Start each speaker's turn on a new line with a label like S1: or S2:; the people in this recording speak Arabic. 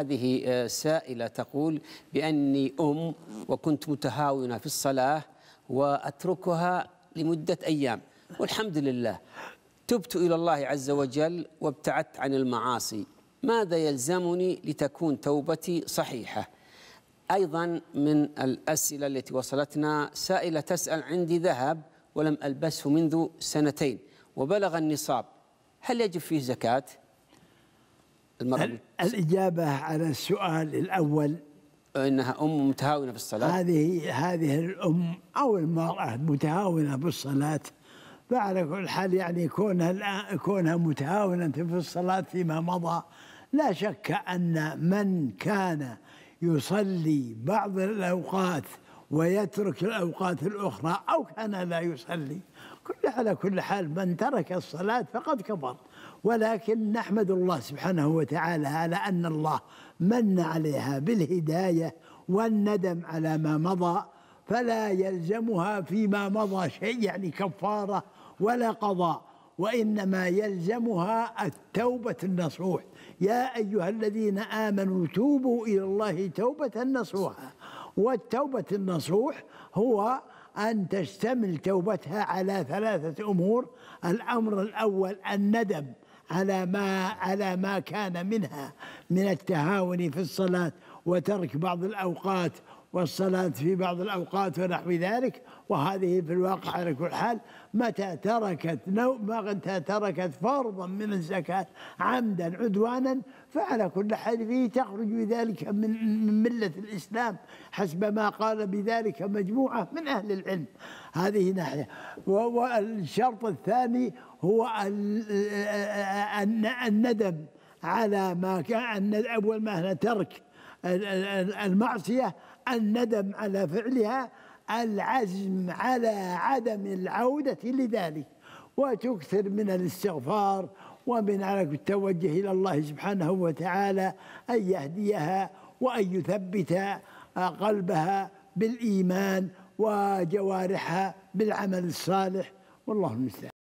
S1: هذه آه، سائلة تقول بأني أم وكنت متهاونة في الصلاة وأتركها لمدة أيام والحمد لله تبت إلى الله عز وجل وابتعدت عن المعاصي ماذا يلزمني لتكون توبتي صحيحة أيضا من الأسئلة التي وصلتنا سائلة تسأل عندي ذهب ولم ألبسه منذ سنتين وبلغ النصاب هل يجب فيه زكاة؟ المرأة الإجابة
S2: على السؤال الأول انها ام متهاونه في الصلاه هذه هذه الام او المراه متهاونه في الصلاة فعلى كل حال يعني كونها الان كونها متهاونه في الصلاه فيما مضى لا شك ان من كان يصلي بعض الاوقات ويترك الاوقات الاخرى او كان لا يصلي كل على كل حال من ترك الصلاة فقد كفر ولكن نحمد الله سبحانه وتعالى على أن الله من عليها بالهداية والندم على ما مضى فلا يلزمها فيما مضى شيء يعني كفارة ولا قضاء وإنما يلزمها التوبة النصوح يا أيها الذين آمنوا توبوا إلى الله توبة نصوحا والتوبة النصوح هو أن تشتمل توبتها على ثلاثة أمور الأمر الأول الندم على ما على ما كان منها من التهاون في الصلاة وترك بعض الأوقات والصلاة في بعض الأوقات ونحو ذلك وهذه في الواقع على كل حال متى تركت نو متى تركت فرضا من الزكاة عمدا عدوانا فعلى كل حال فيه تخرج بذلك من ملة الإسلام حسب ما قال بذلك مجموعة من أهل العلم هذه ناحية والشرط الثاني هو الندم على ما كان أول ما هنا ترك المعصية الندم على فعلها العزم على عدم العودة لذلك وتكثر من الاستغفار ومن على التوجه إلى الله سبحانه وتعالى أن يهديها وأن يثبت قلبها بالإيمان وجوارحها بالعمل الصالح والله المستعان